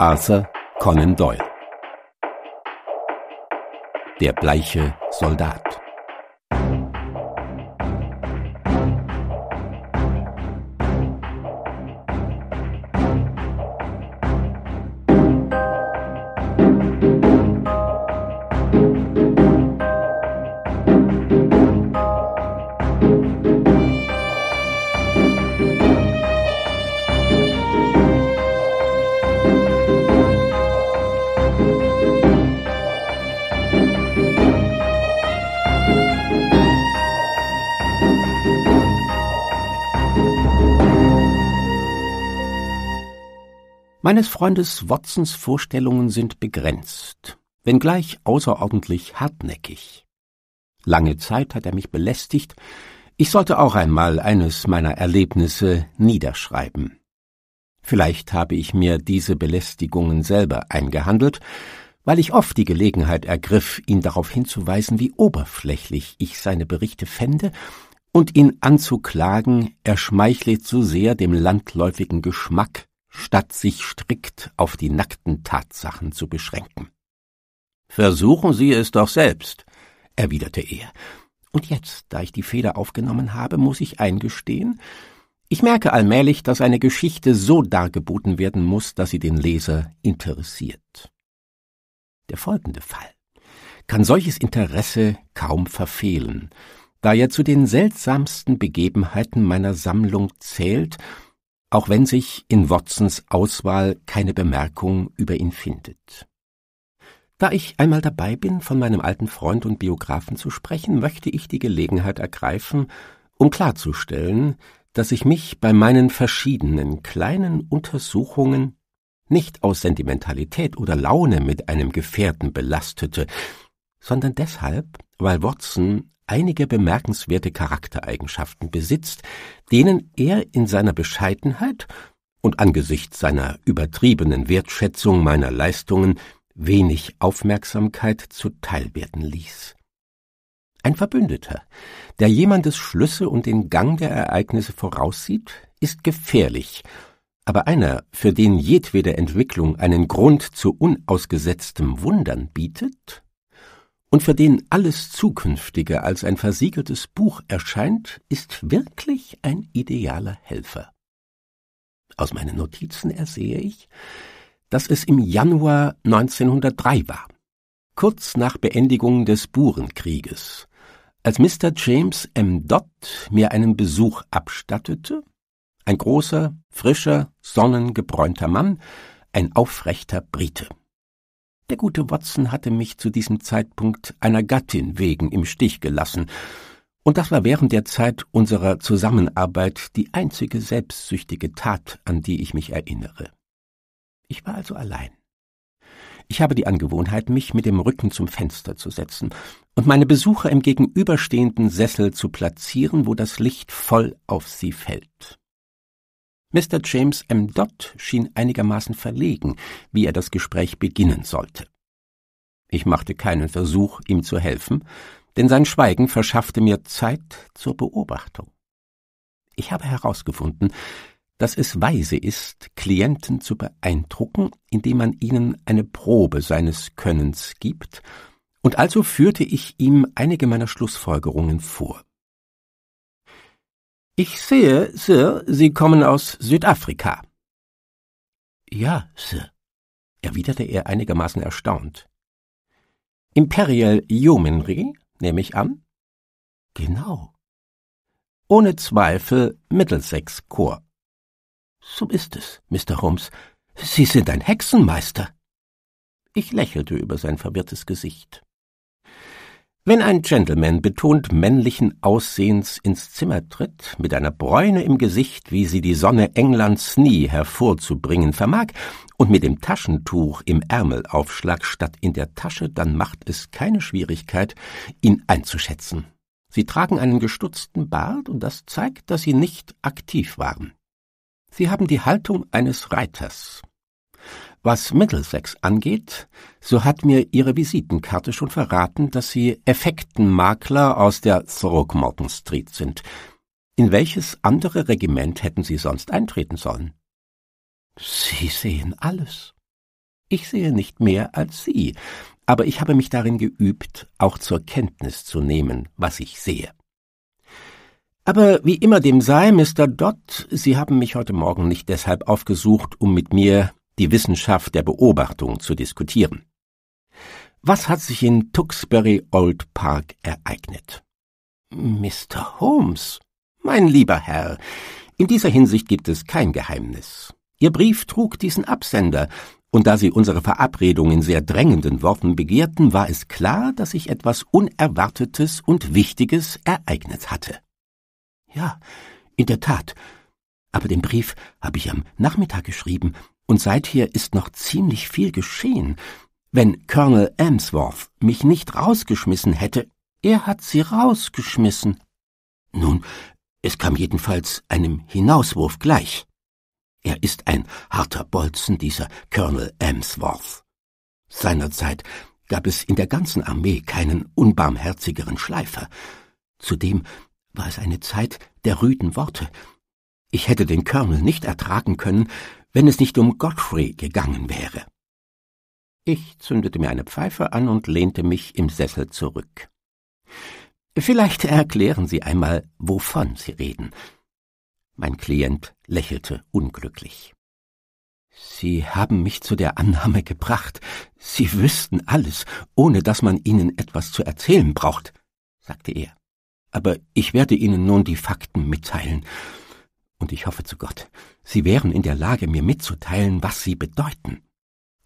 Arthur Conan Doyle. Der bleiche Soldat. Meines Freundes Watsons Vorstellungen sind begrenzt, wenngleich außerordentlich hartnäckig. Lange Zeit hat er mich belästigt, ich sollte auch einmal eines meiner Erlebnisse niederschreiben. Vielleicht habe ich mir diese Belästigungen selber eingehandelt, weil ich oft die Gelegenheit ergriff, ihn darauf hinzuweisen, wie oberflächlich ich seine Berichte fände und ihn anzuklagen, er schmeichle zu sehr dem landläufigen Geschmack statt sich strikt auf die nackten Tatsachen zu beschränken. Versuchen Sie es doch selbst, erwiderte er. Und jetzt, da ich die Feder aufgenommen habe, muss ich eingestehen, ich merke allmählich, dass eine Geschichte so dargeboten werden muss, dass sie den Leser interessiert. Der folgende Fall kann solches Interesse kaum verfehlen, da er zu den seltsamsten Begebenheiten meiner Sammlung zählt auch wenn sich in Watsons Auswahl keine Bemerkung über ihn findet. Da ich einmal dabei bin, von meinem alten Freund und Biografen zu sprechen, möchte ich die Gelegenheit ergreifen, um klarzustellen, dass ich mich bei meinen verschiedenen kleinen Untersuchungen nicht aus Sentimentalität oder Laune mit einem Gefährten belastete, sondern deshalb, weil Watson einige bemerkenswerte Charaktereigenschaften besitzt, denen er in seiner Bescheidenheit und angesichts seiner übertriebenen Wertschätzung meiner Leistungen wenig Aufmerksamkeit zuteil werden ließ. Ein Verbündeter, der jemandes Schlüsse und den Gang der Ereignisse voraussieht, ist gefährlich, aber einer, für den jedwede Entwicklung einen Grund zu unausgesetztem Wundern bietet, und für den alles Zukünftige als ein versiegeltes Buch erscheint, ist wirklich ein idealer Helfer. Aus meinen Notizen ersehe ich, dass es im Januar 1903 war, kurz nach Beendigung des Burenkrieges, als Mr. James M. Dodd mir einen Besuch abstattete, ein großer, frischer, sonnengebräunter Mann, ein aufrechter Brite. Der gute Watson hatte mich zu diesem Zeitpunkt einer Gattin wegen im Stich gelassen, und das war während der Zeit unserer Zusammenarbeit die einzige selbstsüchtige Tat, an die ich mich erinnere. Ich war also allein. Ich habe die Angewohnheit, mich mit dem Rücken zum Fenster zu setzen und meine Besucher im gegenüberstehenden Sessel zu platzieren, wo das Licht voll auf sie fällt. Mr. James M. Dodd schien einigermaßen verlegen, wie er das Gespräch beginnen sollte. Ich machte keinen Versuch, ihm zu helfen, denn sein Schweigen verschaffte mir Zeit zur Beobachtung. Ich habe herausgefunden, dass es weise ist, Klienten zu beeindrucken, indem man ihnen eine Probe seines Könnens gibt, und also führte ich ihm einige meiner Schlussfolgerungen vor. Ich sehe, Sir, Sie kommen aus Südafrika. Ja, Sir, erwiderte er einigermaßen erstaunt. Imperial Yeomanry, nehme ich an? Genau. Ohne Zweifel Middlesex Chor. So ist es, Mr. Holmes. Sie sind ein Hexenmeister. Ich lächelte über sein verwirrtes Gesicht. Wenn ein Gentleman betont männlichen Aussehens ins Zimmer tritt, mit einer Bräune im Gesicht, wie sie die Sonne Englands nie hervorzubringen vermag, und mit dem Taschentuch im Ärmelaufschlag statt in der Tasche, dann macht es keine Schwierigkeit, ihn einzuschätzen. Sie tragen einen gestutzten Bart, und das zeigt, dass sie nicht aktiv waren. Sie haben die Haltung eines Reiters, was Middlesex angeht, so hat mir ihre Visitenkarte schon verraten, dass sie Effektenmakler aus der Throckmorton Street sind. In welches andere Regiment hätten sie sonst eintreten sollen? Sie sehen alles. Ich sehe nicht mehr als Sie, aber ich habe mich darin geübt, auch zur Kenntnis zu nehmen, was ich sehe. Aber wie immer dem sei, Mr. Dodd, Sie haben mich heute Morgen nicht deshalb aufgesucht, um mit mir die Wissenschaft der Beobachtung zu diskutieren. Was hat sich in Tuxbury Old Park ereignet? Mr. Holmes, mein lieber Herr, in dieser Hinsicht gibt es kein Geheimnis. Ihr Brief trug diesen Absender, und da Sie unsere Verabredung in sehr drängenden Worten begehrten, war es klar, dass sich etwas Unerwartetes und Wichtiges ereignet hatte. Ja, in der Tat. Aber den Brief habe ich am Nachmittag geschrieben, und seither ist noch ziemlich viel geschehen. Wenn Colonel Emsworth mich nicht rausgeschmissen hätte, er hat sie rausgeschmissen. Nun, es kam jedenfalls einem Hinauswurf gleich. Er ist ein harter Bolzen, dieser Colonel Emsworth. Seinerzeit gab es in der ganzen Armee keinen unbarmherzigeren Schleifer. Zudem war es eine Zeit der rüden Worte. Ich hätte den Colonel nicht ertragen können, wenn es nicht um Godfrey gegangen wäre. Ich zündete mir eine Pfeife an und lehnte mich im Sessel zurück. Vielleicht erklären Sie einmal, wovon Sie reden. Mein Klient lächelte unglücklich. Sie haben mich zu der Annahme gebracht, Sie wüssten alles, ohne dass man Ihnen etwas zu erzählen braucht, sagte er. Aber ich werde Ihnen nun die Fakten mitteilen und ich hoffe zu Gott, Sie wären in der Lage, mir mitzuteilen, was sie bedeuten.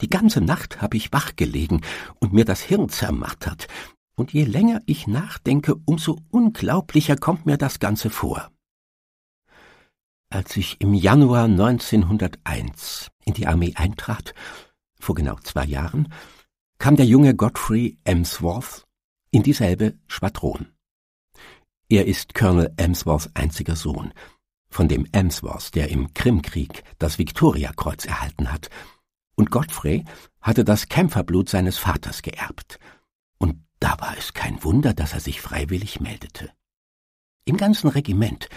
Die ganze Nacht habe ich wach gelegen und mir das Hirn zermattert, und je länger ich nachdenke, umso unglaublicher kommt mir das Ganze vor. Als ich im Januar 1901 in die Armee eintrat, vor genau zwei Jahren, kam der junge Godfrey Emsworth in dieselbe Schwadron. Er ist Colonel Emsworths einziger Sohn, von dem Emsworth, der im Krimkrieg das Viktoriakreuz erhalten hat, und Godfrey hatte das Kämpferblut seines Vaters geerbt. Und da war es kein Wunder, dass er sich freiwillig meldete. Im ganzen Regiment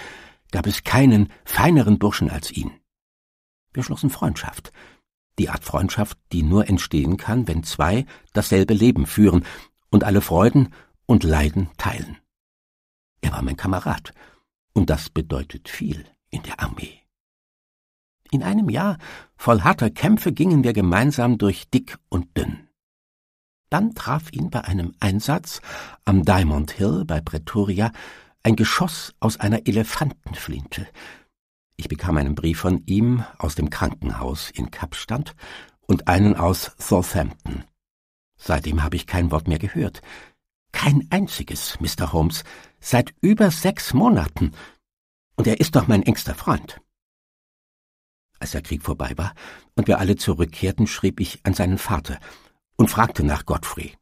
gab es keinen feineren Burschen als ihn. Wir schlossen Freundschaft, die Art Freundschaft, die nur entstehen kann, wenn zwei dasselbe Leben führen und alle Freuden und Leiden teilen. Er war mein Kamerad, und das bedeutet viel in der Armee. In einem Jahr voll harter Kämpfe gingen wir gemeinsam durch dick und dünn. Dann traf ihn bei einem Einsatz am Diamond Hill bei Pretoria ein Geschoss aus einer Elefantenflinte. Ich bekam einen Brief von ihm aus dem Krankenhaus in Kapstadt und einen aus Southampton. Seitdem habe ich kein Wort mehr gehört. Kein einziges, Mr. Holmes, seit über sechs Monaten. Und er ist doch mein engster Freund. Als der Krieg vorbei war und wir alle zurückkehrten, schrieb ich an seinen Vater und fragte nach Godfrey.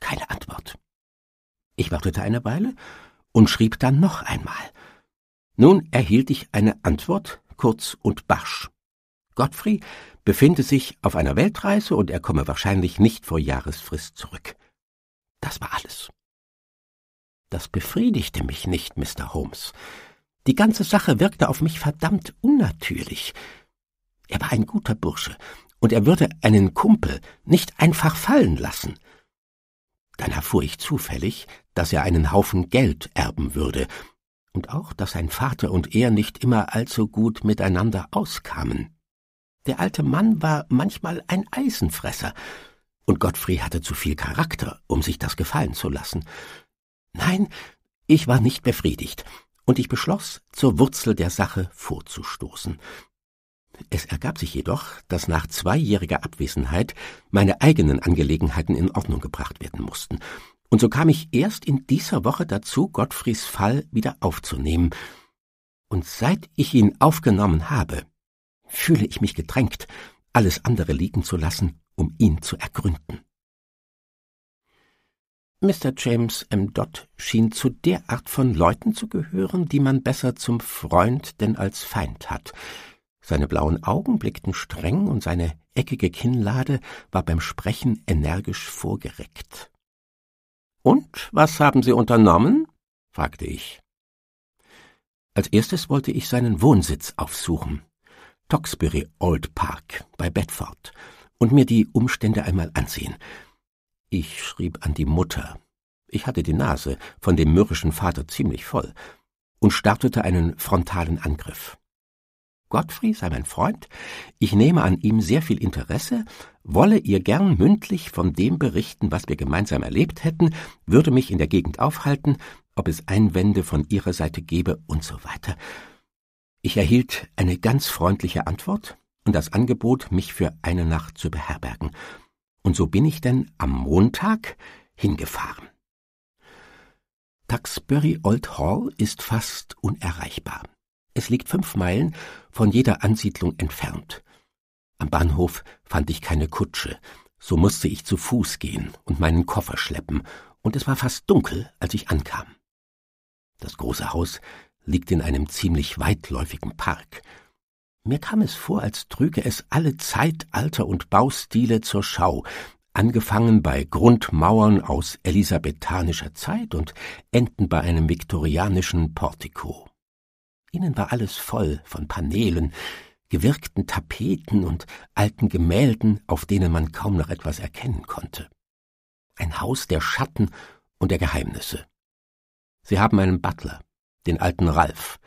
Keine Antwort. Ich wartete eine Weile und schrieb dann noch einmal. Nun erhielt ich eine Antwort, kurz und barsch. Godfrey befinde sich auf einer Weltreise und er komme wahrscheinlich nicht vor Jahresfrist zurück. Das war alles. Das befriedigte mich nicht, Mr. Holmes. Die ganze Sache wirkte auf mich verdammt unnatürlich. Er war ein guter Bursche, und er würde einen Kumpel nicht einfach fallen lassen. Dann erfuhr ich zufällig, dass er einen Haufen Geld erben würde, und auch, dass sein Vater und er nicht immer allzu gut miteinander auskamen. Der alte Mann war manchmal ein Eisenfresser, und Godfrey hatte zu viel Charakter, um sich das gefallen zu lassen. Nein, ich war nicht befriedigt, und ich beschloss, zur Wurzel der Sache vorzustoßen. Es ergab sich jedoch, dass nach zweijähriger Abwesenheit meine eigenen Angelegenheiten in Ordnung gebracht werden mussten, und so kam ich erst in dieser Woche dazu, Gottfrieds Fall wieder aufzunehmen. Und seit ich ihn aufgenommen habe, fühle ich mich gedrängt, alles andere liegen zu lassen, um ihn zu ergründen. Mr. James M. Dodd schien zu der Art von Leuten zu gehören, die man besser zum Freund denn als Feind hat. Seine blauen Augen blickten streng und seine eckige Kinnlade war beim Sprechen energisch vorgereckt. Und was haben Sie unternommen? fragte ich. Als erstes wollte ich seinen Wohnsitz aufsuchen. Toxbury Old Park bei Bedford und mir die Umstände einmal ansehen. Ich schrieb an die Mutter. Ich hatte die Nase von dem mürrischen Vater ziemlich voll und startete einen frontalen Angriff. Gottfried sei mein Freund, ich nehme an ihm sehr viel Interesse, wolle ihr gern mündlich von dem berichten, was wir gemeinsam erlebt hätten, würde mich in der Gegend aufhalten, ob es Einwände von ihrer Seite gebe und so weiter. Ich erhielt eine ganz freundliche Antwort und das Angebot, mich für eine Nacht zu beherbergen. Und so bin ich denn am Montag hingefahren. Tuxbury Old Hall ist fast unerreichbar. Es liegt fünf Meilen von jeder Ansiedlung entfernt. Am Bahnhof fand ich keine Kutsche, so musste ich zu Fuß gehen und meinen Koffer schleppen, und es war fast dunkel, als ich ankam. Das große Haus liegt in einem ziemlich weitläufigen Park. Mir kam es vor, als trüge es alle Zeitalter und Baustile zur Schau, angefangen bei Grundmauern aus elisabethanischer Zeit und enden bei einem viktorianischen Portiko. Innen war alles voll von Paneelen, gewirkten Tapeten und alten Gemälden, auf denen man kaum noch etwas erkennen konnte. Ein Haus der Schatten und der Geheimnisse. Sie haben einen Butler, den alten Ralf,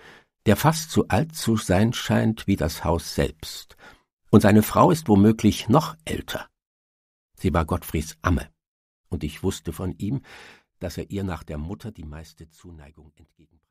der fast so alt zu sein scheint wie das Haus selbst. Und seine Frau ist womöglich noch älter. Sie war Gottfrieds Amme, und ich wusste von ihm, dass er ihr nach der Mutter die meiste Zuneigung entgegenbrachte.